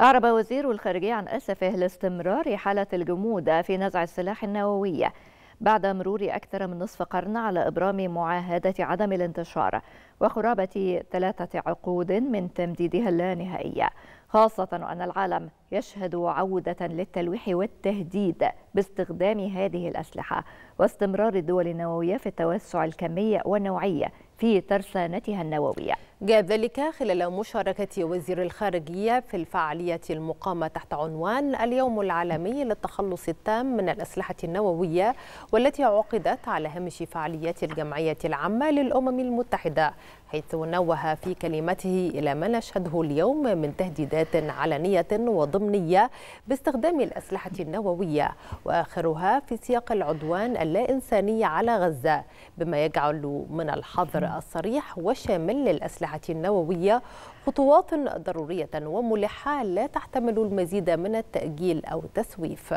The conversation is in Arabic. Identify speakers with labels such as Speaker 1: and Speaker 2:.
Speaker 1: أعرب وزير الخارجية عن أسفه لاستمرار حالة الجمود في نزع السلاح النووي بعد مرور أكثر من نصف قرن على إبرام معاهدة عدم الانتشار وقرابة ثلاثة عقود من تمديدها اللانهائية خاصة أن العالم يشهد عودة للتلويح والتهديد باستخدام هذه الأسلحة واستمرار الدول النووية في التوسع الكمي والنوعية في ترسانتها النووية جاء ذلك
Speaker 2: خلال مشاركة وزير الخارجية في الفعالية المقامة تحت عنوان اليوم العالمي للتخلص التام من الأسلحة النووية والتي عقدت على هامش فعاليات الجمعية العامة للأمم المتحدة حيث نوه في كلمته إلى ما نشهده اليوم من تهديدات علنية وضمنية باستخدام الأسلحة النووية وآخرها في سياق العدوان اللا إنساني على غزة بما يجعل من الحظر الصريح وشامل للأسلحة النووية خطوات ضرورية وملحة لا تحتمل المزيد من التأجيل أو التسويف